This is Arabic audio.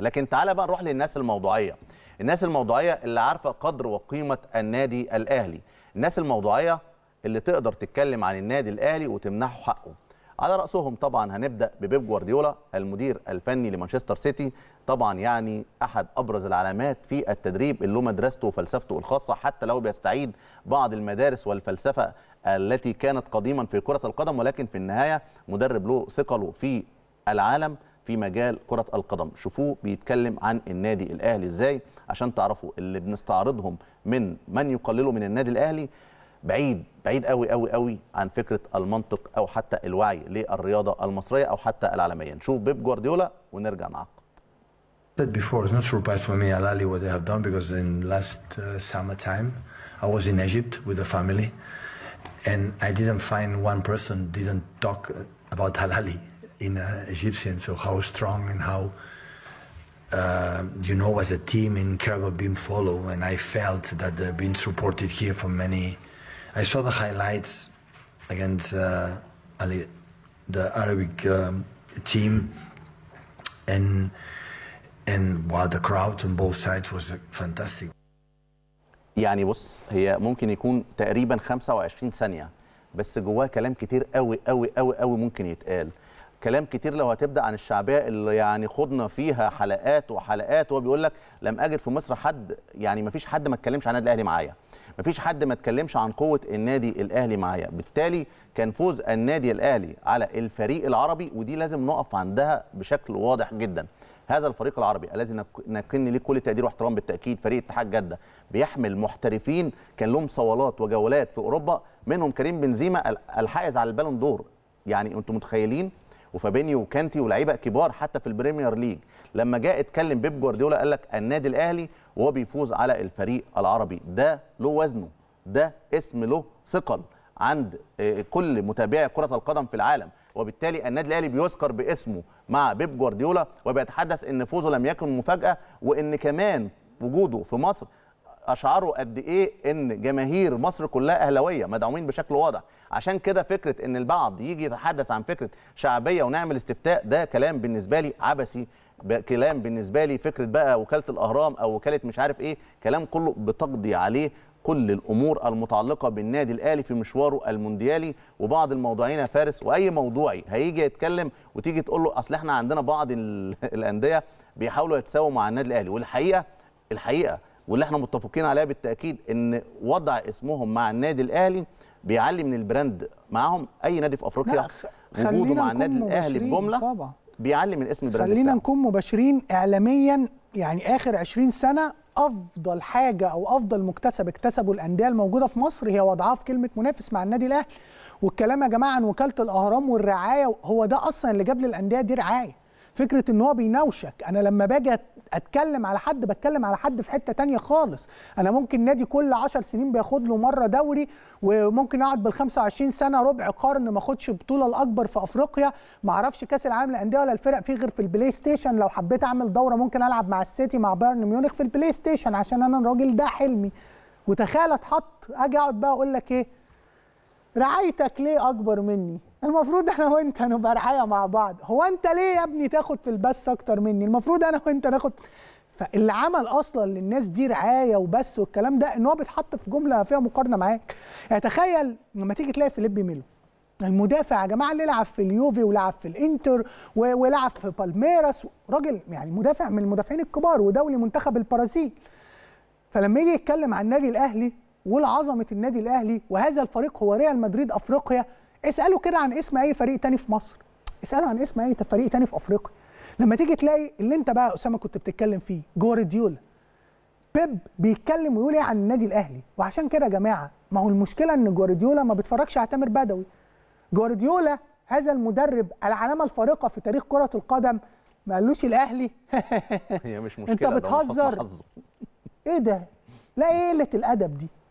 لكن تعالى بقى نروح للناس الموضوعيه الناس الموضوعيه اللي عارفه قدر وقيمه النادي الاهلي الناس الموضوعيه اللي تقدر تتكلم عن النادي الاهلي وتمنحه حقه على راسهم طبعا هنبدا ببيب جوارديولا المدير الفني لمانشستر سيتي طبعا يعني احد ابرز العلامات في التدريب اللي له مدرسته وفلسفته الخاصه حتى لو بيستعيد بعض المدارس والفلسفه التي كانت قديما في كره القدم ولكن في النهايه مدرب له ثقله في العالم في مجال كرة القدم شوفوه بيتكلم عن النادي الأهلي إزاي عشان تعرفوا اللي بنستعرضهم من من يقللوا من النادي الأهلي بعيد بعيد قوي قوي قوي عن فكره المنطق او حتى الوعي للرياضه المصريه او حتى العالميه نشوف بيب جوارديولا ونرجع نعقب said before it's not a surprise for me Alali what they have done because in last uh, summer time I was in Egypt with the family and I didn't find one person didn't talk about Alali in uh, Egyptian. So how strong and how uh, you know as a team in Cairo being follow, and I felt that they've been supported here for many. I saw the highlights against uh, Ali, the Arabic um, team, and and while the crowd on both sides was fantastic. يعني بص هي ممكن يكون تقريبا 25 ثانية بس جواه كلام كتير قوي قوي قوي قوي ممكن يتقال كلام كتير لو هتبدا عن الشعبيه اللي يعني خضنا فيها حلقات وحلقات وهو بيقول لك لم اجد في مصر حد يعني ما فيش حد ما اتكلمش عن النادي الاهلي معايا ما فيش حد ما اتكلمش عن قوه النادي الاهلي معايا بالتالي كان فوز النادي الاهلي على الفريق العربي ودي لازم نقف عندها بشكل واضح جدا هذا الفريق العربي الذي نكن ليه كل تقدير واحترام بالتاكيد فريق اتحاد جده بيحمل محترفين كان لهم صولات وجولات في اوروبا منهم كريم بنزيما الحائز على البالون دور يعني انتم متخيلين وفابينيو وكانتي ولاعيبه كبار حتى في البريمير ليج لما جاء اتكلم بيب جوارديولا قال لك النادي الاهلي وهو بيفوز على الفريق العربي ده له وزنه ده اسم له ثقل عند آه، كل متابعي كره القدم في العالم وبالتالي النادي الاهلي بيذكر باسمه مع بيب جوارديولا وبيتحدث ان فوزه لم يكن مفاجاه وان كمان وجوده في مصر اشعروا قد ايه ان جماهير مصر كلها اهلاويه مدعومين بشكل واضح عشان كده فكره ان البعض يجي يتحدث عن فكره شعبيه ونعمل استفتاء ده كلام بالنسبه لي عبثي كلام بالنسبه لي فكره بقى وكاله الاهرام او وكاله مش عارف ايه كلام كله بتقضي عليه كل الامور المتعلقه بالنادي الاهلي في مشواره المونديالي وبعض الموضوعين يا فارس واي موضوعي هيجي يتكلم وتيجي تقول له اصل احنا عندنا بعض الانديه بيحاولوا يتساووا مع النادي الاهلي والحقيقه الحقيقه واللي احنا متفقين عليها بالتاكيد ان وضع اسمهم مع النادي الاهلي بيعلي من البراند معاهم اي نادي في افريقيا وجوده مع النادي الاهلي في جمله طبعا بيعلي من اسم البراند خلينا نكون مباشرين اعلاميا يعني اخر 20 سنه افضل حاجه او افضل مكتسب اكتسبه الانديه الموجوده في مصر هي وضعها في كلمه منافس مع النادي الاهلي والكلام يا جماعه عن وكاله الاهرام والرعايه هو ده اصلا اللي جاب للانديه دي رعايه فكره ان هو بيناوشك انا لما باجي اتكلم على حد بتكلم على حد في حته تانية خالص انا ممكن نادي كل 10 سنين بياخد له مره دوري وممكن اقعد بال 25 سنه ربع قرن ما اخدش البطوله الاكبر في افريقيا ما اعرفش كاس العالم للانديه ولا الفرق فيه غير في البلاي ستيشن لو حبيت اعمل دوره ممكن العب مع السيتي مع بايرن ميونخ في البلاي ستيشن عشان انا الراجل ده حلمي وتخيل اتحط اجي اقعد بقى اقول لك ايه رعايتك ليه اكبر مني المفروض انا وانت نبقى رعايه مع بعض هو انت ليه يا ابني تاخد في البث اكتر مني المفروض انا وانت ناخد فاللي عمل اصلا للناس دي رعايه وبس والكلام ده ان هو بيتحط في جمله فيها مقارنه معاك يعني تخيل لما تيجي تلاقي فيليب ميلو المدافع يا جماعه اللي لعب في اليوفي ولعب في الانتر ولعب في بالميراس راجل يعني مدافع من المدافعين الكبار ودولي منتخب البرازيل فلما يجي يتكلم عن النادي الاهلي ولعظمه النادي الاهلي وهذا الفريق هو ريال مدريد افريقيا اساله كده عن اسم اي فريق تاني في مصر اساله عن اسم اي فريق تاني في افريقيا لما تيجي تلاقي اللي انت بقى اسامه كنت بتتكلم فيه جوارديولا بيب بيتكلم ويقول ايه عن النادي الاهلي وعشان كده يا جماعه ما هو المشكله ان جوارديولا ما بيتفرجش على تامر بدوي جوارديولا هذا المدرب العلامه الفارقه في تاريخ كره القدم ما قالوش الاهلي هي مش مشكله انت بتهزر ايه ده لا ايه قله الادب دي